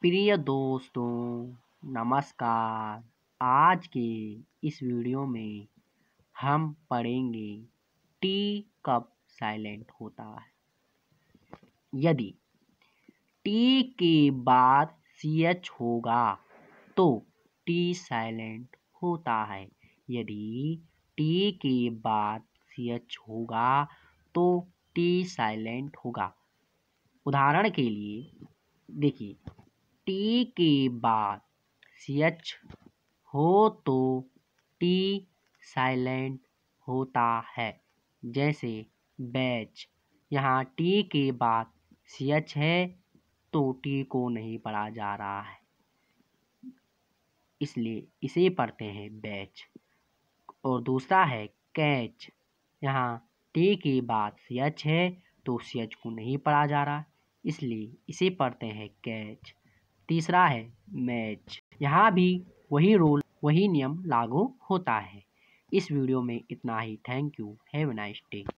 प्रिय दोस्तों नमस्कार आज के इस वीडियो में हम पढ़ेंगे टी कब साइलेंट होता है यदि टी के बाद सी एच होगा तो टी साइलेंट होता है यदि टी के बाद सी एच होगा तो टी साइलेंट होगा उदाहरण के लिए देखिए टी के बाद सी एच हो तो टी साइलेंट होता है जैसे बैच यहाँ टी के बाद सी एच है तो टी को नहीं पढ़ा जा रहा है इसलिए इसे पढ़ते हैं बैच और दूसरा है कैच यहाँ टी के बाद सी एच है तो सी एच को नहीं पढ़ा जा रहा इसलिए इसे पढ़ते हैं कैच तीसरा है मैच यहाँ भी वही रूल वही नियम लागू होता है इस वीडियो में इतना ही thank you have nice day